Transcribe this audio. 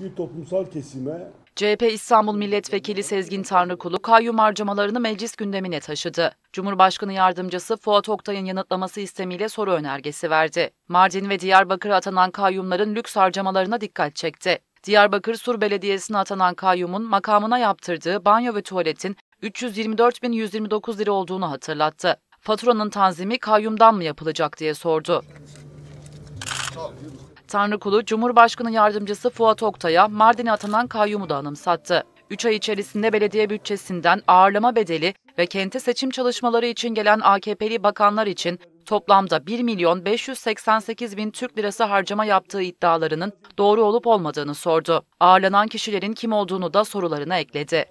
bir toplumsal kesime CHP İstanbul Milletvekili Sezgin Tanrıkulu kayyum harcamalarını meclis gündemine taşıdı. Cumhurbaşkanı yardımcısı Fuat Oktay'ın yanıtlaması istemiyle soru önergesi verdi. Mardin ve Diyarbakır'a atanan kayyumların lüks harcamalarına dikkat çekti. Diyarbakır Sur Belediyesi'ne atanan kayyumun makamına yaptırdığı banyo ve tuvaletin 324.129 lira olduğunu hatırlattı. Faturanın tanzimi kayyumdan mı yapılacak diye sordu. Tanrıkulu, Cumhurbaşkanı Yardımcısı Fuat Oktay'a Mardin'e atanan kayyumu da anımsattı. 3 ay içerisinde belediye bütçesinden ağırlama bedeli ve kente seçim çalışmaları için gelen AKP'li bakanlar için toplamda 1 milyon 588 bin Türk lirası harcama yaptığı iddialarının doğru olup olmadığını sordu. Ağırlanan kişilerin kim olduğunu da sorularına ekledi.